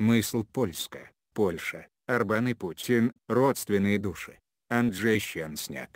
Мысль польская, Польша, Арбан и Путин, родственные души. Анджей Щенсняк.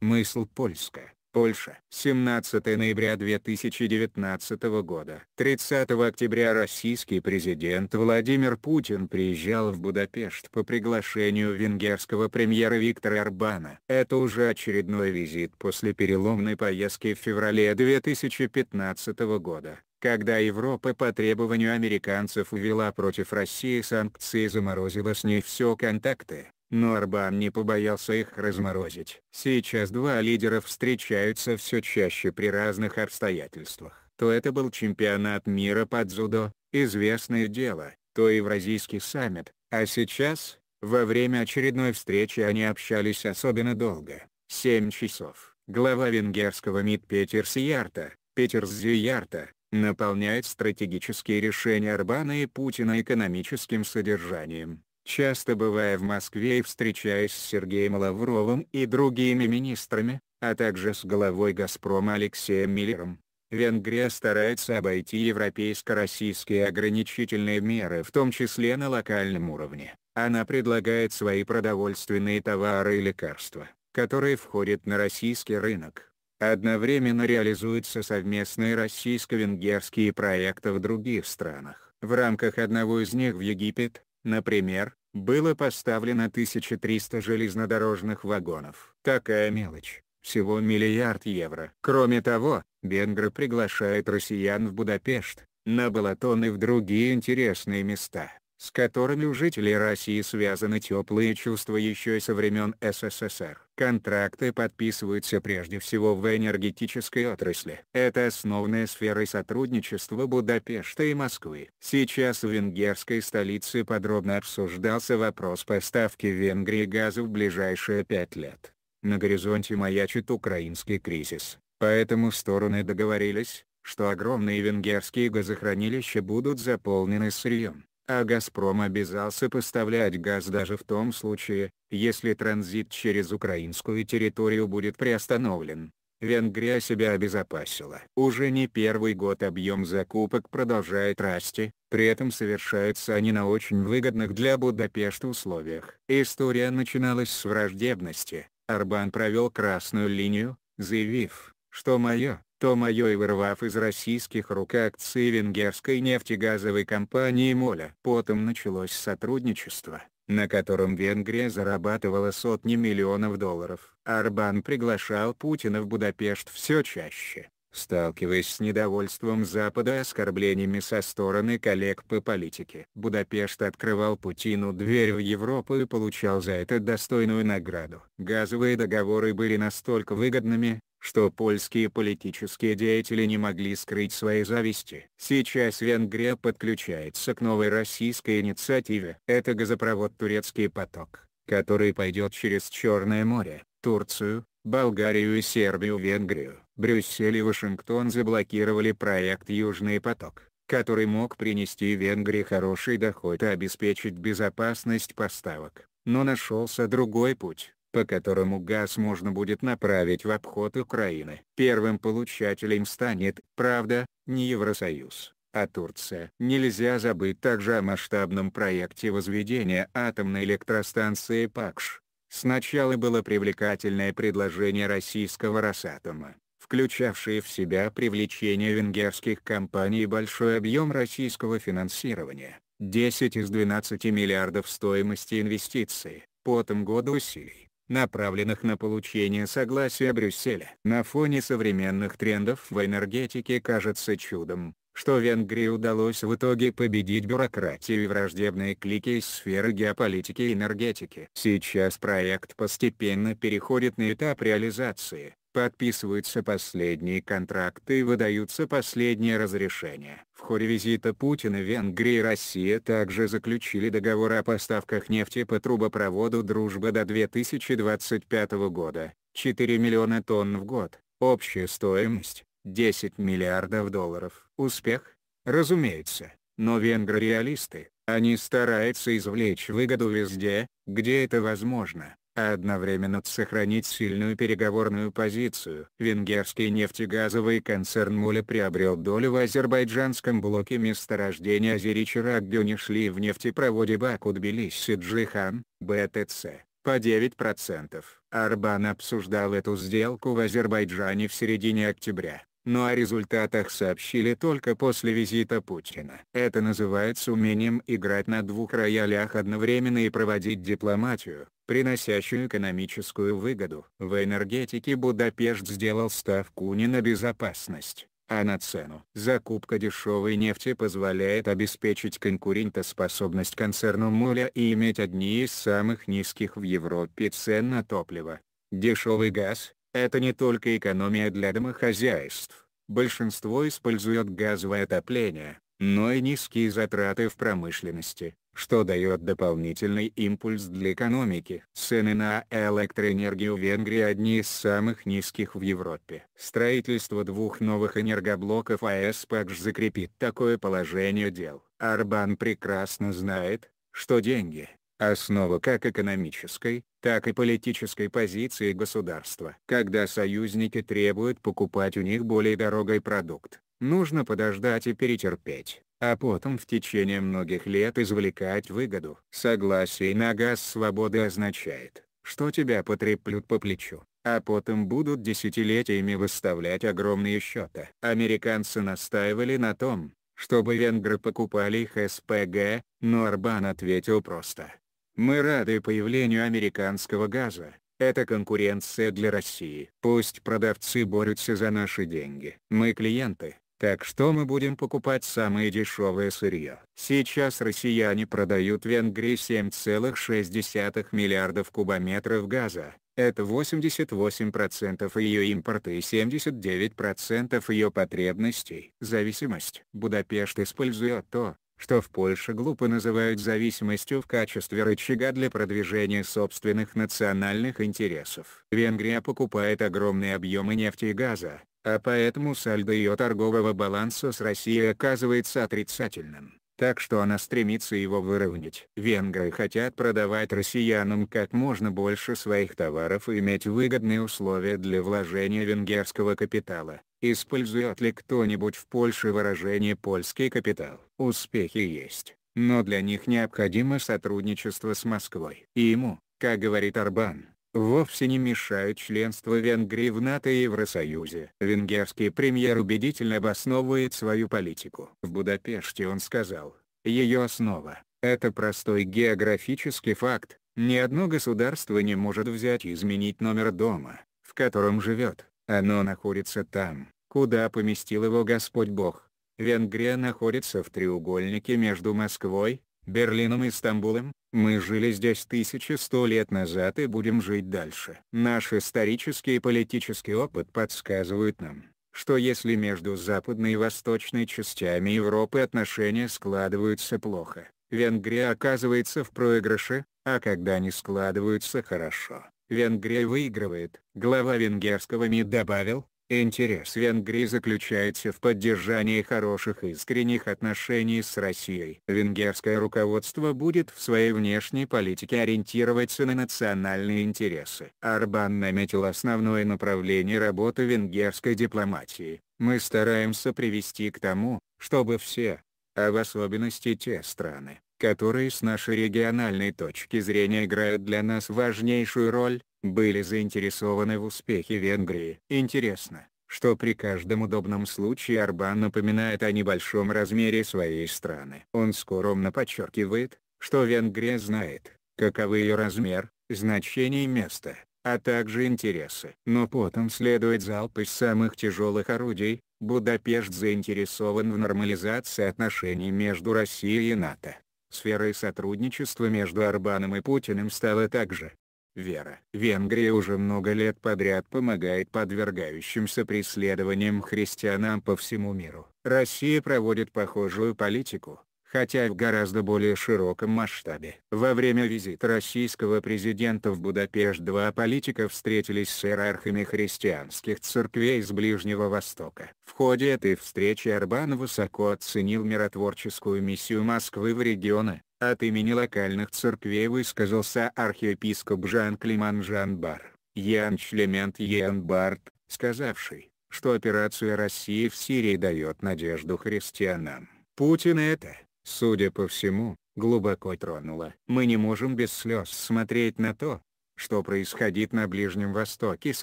Мысл польская, Польша. 17 ноября 2019 года. 30 октября российский президент Владимир Путин приезжал в Будапешт по приглашению венгерского премьера Виктора Арбана. Это уже очередной визит после переломной поездки в феврале 2015 года когда Европа по требованию американцев увела против России санкции и заморозила с ней все контакты, но Орбан не побоялся их разморозить. Сейчас два лидера встречаются все чаще при разных обстоятельствах. То это был чемпионат мира по дзюдо, известное дело, то Евразийский саммит, а сейчас, во время очередной встречи они общались особенно долго, 7 часов. Глава венгерского МИД Петер Сиярта, Петер Зиярта, наполняет стратегические решения Орбана и Путина экономическим содержанием. Часто бывая в Москве и встречаясь с Сергеем Лавровым и другими министрами, а также с главой «Газпрома» Алексеем Миллером, Венгрия старается обойти европейско-российские ограничительные меры в том числе на локальном уровне. Она предлагает свои продовольственные товары и лекарства, которые входят на российский рынок Одновременно реализуются совместные российско-венгерские проекты в других странах. В рамках одного из них в Египет, например, было поставлено 1300 железнодорожных вагонов. Такая мелочь, всего миллиард евро. Кроме того, Бенгр приглашают россиян в Будапешт, на Балатон и в другие интересные места с которыми у жителей России связаны теплые чувства еще и со времен СССР. Контракты подписываются прежде всего в энергетической отрасли. Это основная сфера сотрудничества Будапешта и Москвы. Сейчас в венгерской столице подробно обсуждался вопрос поставки Венгрии газа в ближайшие пять лет. На горизонте маячит украинский кризис, поэтому стороны договорились, что огромные венгерские газохранилища будут заполнены сырьем а «Газпром» обязался поставлять газ даже в том случае, если транзит через украинскую территорию будет приостановлен. Венгрия себя обезопасила. Уже не первый год объем закупок продолжает расти, при этом совершаются они на очень выгодных для Будапешта условиях. История начиналась с враждебности. Арбан провел красную линию, заявив, что мое, то Майой вырвав из российских рук акции венгерской нефтегазовой компании Моля. Потом началось сотрудничество, на котором Венгрия зарабатывала сотни миллионов долларов. Арбан приглашал Путина в Будапешт все чаще, сталкиваясь с недовольством Запада и оскорблениями со стороны коллег по политике. Будапешт открывал Путину дверь в Европу и получал за это достойную награду. Газовые договоры были настолько выгодными, что польские политические деятели не могли скрыть своей зависти. Сейчас Венгрия подключается к новой российской инициативе. Это газопровод «Турецкий поток», который пойдет через Черное море, Турцию, Болгарию и Сербию-Венгрию. Брюссель и Вашингтон заблокировали проект «Южный поток», который мог принести Венгрии хороший доход и обеспечить безопасность поставок. Но нашелся другой путь по которому газ можно будет направить в обход Украины. Первым получателем станет, правда, не Евросоюз, а Турция. Нельзя забыть также о масштабном проекте возведения атомной электростанции ПАКШ. Сначала было привлекательное предложение российского Росатома, включавшее в себя привлечение венгерских компаний и большой объем российского финансирования, 10 из 12 миллиардов стоимости инвестиций, по тому году усилий направленных на получение согласия Брюсселя. На фоне современных трендов в энергетике кажется чудом, что Венгрии удалось в итоге победить бюрократию и враждебные клики из сферы геополитики и энергетики. Сейчас проект постепенно переходит на этап реализации, подписываются последние контракты и выдаются последние разрешения. В ходе визита Путина Венгрия и Россия также заключили договор о поставках нефти по трубопроводу «Дружба» до 2025 года, 4 миллиона тонн в год, общая стоимость – 10 миллиардов долларов. Успех? Разумеется, но венгры реалисты, они стараются извлечь выгоду везде, где это возможно а одновременно сохранить сильную переговорную позицию. Венгерский нефтегазовый концерн Муля приобрел долю в азербайджанском блоке месторождения Азеричи-Рагбюни в нефтепроводе Баку-Тбилиси-Джихан, БТЦ, по 9%. Арбан обсуждал эту сделку в Азербайджане в середине октября но о результатах сообщили только после визита Путина. Это называется умением играть на двух роялях одновременно и проводить дипломатию, приносящую экономическую выгоду. В энергетике Будапешт сделал ставку не на безопасность, а на цену. Закупка дешевой нефти позволяет обеспечить конкурентоспособность концерну Муля и иметь одни из самых низких в Европе цен на топливо. Дешевый газ, это не только экономия для домохозяйств, большинство использует газовое отопление, но и низкие затраты в промышленности, что дает дополнительный импульс для экономики. Цены на электроэнергию в Венгрии одни из самых низких в Европе. Строительство двух новых энергоблоков АЭС Пакж закрепит такое положение дел. Арбан прекрасно знает, что деньги, основа как экономической, так и политической позиции государства. Когда союзники требуют покупать у них более дорогой продукт, нужно подождать и перетерпеть а потом в течение многих лет извлекать выгоду. Согласие на газ свободы означает, что тебя потреплют по плечу, а потом будут десятилетиями выставлять огромные счета. Американцы настаивали на том, чтобы венгры покупали их СПГ, но Арбан ответил просто мы рады появлению американского газа. Это конкуренция для России. Пусть продавцы борются за наши деньги. Мы клиенты, так что мы будем покупать самое дешевое сырье. Сейчас россияне продают Венгрии 7,6 миллиардов кубометров газа. Это 88% ее импорта и 79% ее потребностей. Зависимость. Будапешт использует то, что в Польше глупо называют зависимостью в качестве рычага для продвижения собственных национальных интересов. Венгрия покупает огромные объемы нефти и газа, а поэтому сальдо ее торгового баланса с Россией оказывается отрицательным так что она стремится его выровнять. Венгры хотят продавать россиянам как можно больше своих товаров и иметь выгодные условия для вложения венгерского капитала. Использует ли кто-нибудь в Польше выражение «польский капитал»? Успехи есть, но для них необходимо сотрудничество с Москвой. И ему, как говорит Арбан, вовсе не мешают членство Венгрии в НАТО и Евросоюзе. Венгерский премьер убедительно обосновывает свою политику. В Будапеште он сказал, ее основа – это простой географический факт, ни одно государство не может взять и изменить номер дома, в котором живет, оно находится там, куда поместил его Господь Бог. Венгрия находится в треугольнике между Москвой, Берлином и Стамбулом, мы жили здесь тысячи сто лет назад и будем жить дальше. Наш исторический и политический опыт подсказывают нам, что если между западной и восточной частями Европы отношения складываются плохо, Венгрия оказывается в проигрыше, а когда они складываются хорошо, Венгрия выигрывает. Глава венгерского МИД добавил, Интерес Венгрии заключается в поддержании хороших искренних отношений с Россией. Венгерское руководство будет в своей внешней политике ориентироваться на национальные интересы. Арбан наметил основное направление работы венгерской дипломатии. Мы стараемся привести к тому, чтобы все, а в особенности те страны, которые с нашей региональной точки зрения играют для нас важнейшую роль, были заинтересованы в успехе Венгрии. Интересно, что при каждом удобном случае Арбан напоминает о небольшом размере своей страны. Он скромно подчеркивает, что Венгрия знает, каковы ее размер, значение и место, а также интересы. Но потом следует залп из самых тяжелых орудий, Будапешт заинтересован в нормализации отношений между Россией и НАТО. Сферой сотрудничества между Орбаном и Путиным стала также вера. Венгрия уже много лет подряд помогает подвергающимся преследованиям христианам по всему миру. Россия проводит похожую политику хотя в гораздо более широком масштабе. Во время визита российского президента в Будапешт два политика встретились с иерархами христианских церквей из Ближнего Востока. В ходе этой встречи Орбан высоко оценил миротворческую миссию Москвы в регионы, от имени локальных церквей высказался архиепископ Жан-Климан Бар, Ян Члемент Барт, сказавший, что операция России в Сирии дает надежду христианам. Путин это Судя по всему, глубоко тронула. Мы не можем без слез смотреть на то, что происходит на Ближнем Востоке с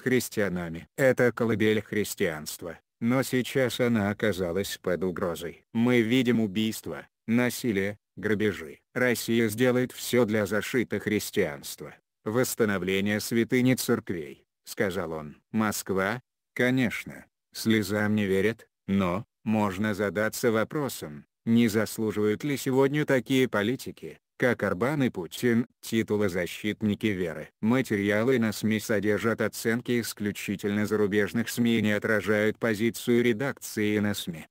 христианами. Это колыбель христианства, но сейчас она оказалась под угрозой. Мы видим убийства, насилие, грабежи. Россия сделает все для зашита христианства. Восстановление святыни церквей, сказал он. Москва, конечно, слезам не верят, но, можно задаться вопросом, не заслуживают ли сегодня такие политики, как Орбан и Путин, титула «Защитники веры». Материалы на СМИ содержат оценки исключительно зарубежных СМИ и не отражают позицию редакции на СМИ.